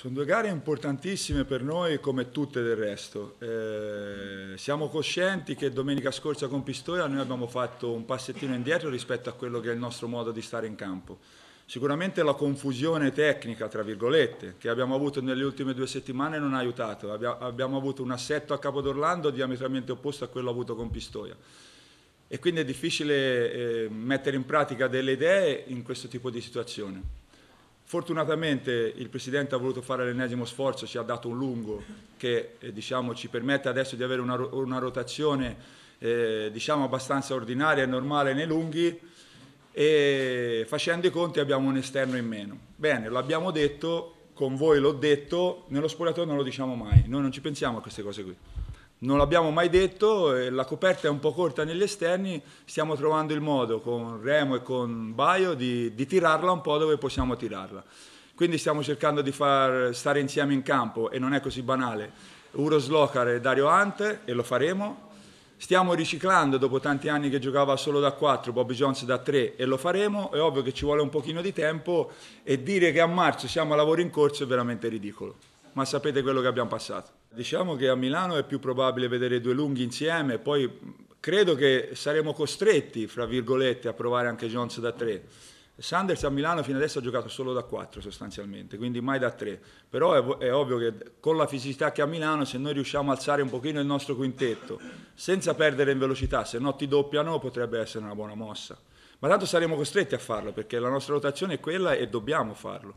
Sono due gare importantissime per noi come tutte del resto. Eh, siamo coscienti che domenica scorsa con Pistoia noi abbiamo fatto un passettino indietro rispetto a quello che è il nostro modo di stare in campo. Sicuramente la confusione tecnica, tra virgolette, che abbiamo avuto nelle ultime due settimane non ha aiutato. abbiamo avuto un assetto a Capodorlando diametralmente opposto a quello avuto con Pistoia. E quindi è difficile eh, mettere in pratica delle idee in questo tipo di situazione. Fortunatamente il Presidente ha voluto fare l'ennesimo sforzo, ci ha dato un lungo che eh, diciamo, ci permette adesso di avere una, una rotazione eh, diciamo abbastanza ordinaria e normale nei lunghi e facendo i conti abbiamo un esterno in meno. Bene, l'abbiamo detto, con voi l'ho detto, nello spogliatoio non lo diciamo mai, noi non ci pensiamo a queste cose qui non l'abbiamo mai detto, eh, la coperta è un po' corta negli esterni, stiamo trovando il modo con Remo e con Baio di, di tirarla un po' dove possiamo tirarla. Quindi stiamo cercando di far stare insieme in campo e non è così banale. Uro Slocar e Dario Ante e lo faremo. Stiamo riciclando dopo tanti anni che giocava solo da 4, Bobby Jones da 3 e lo faremo. È ovvio che ci vuole un pochino di tempo e dire che a marzo siamo a lavoro in corso è veramente ridicolo ma sapete quello che abbiamo passato. Diciamo che a Milano è più probabile vedere due lunghi insieme, poi credo che saremo costretti, fra virgolette, a provare anche Jones da tre. Sanders a Milano fino adesso ha giocato solo da 4 sostanzialmente, quindi mai da 3. Però è, è, ovvio che con la fisicità che ha Milano, se noi riusciamo a alzare un pochino il nostro quintetto, senza perdere in velocità, se no ti doppiano, potrebbe essere una buona mossa. Ma tanto saremo costretti a farlo, perché la nostra rotazione è quella e dobbiamo farlo.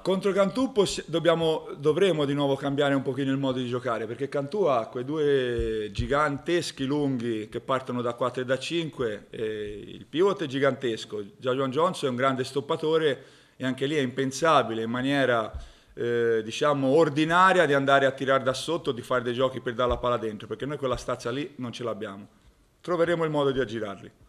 Contro Cantù dobbiamo, dovremo di nuovo cambiare un pochino il modo di giocare perché Cantù ha quei due giganteschi lunghi che partono da 4 e da 5, e il pivot è gigantesco, Javion Johnson è un grande stoppatore e anche lì è impensabile in maniera eh, diciamo ordinaria di andare a tirare da sotto, di fare dei giochi per dare la palla dentro perché noi quella stazza lì non ce l'abbiamo. Troveremo il modo di aggirarli.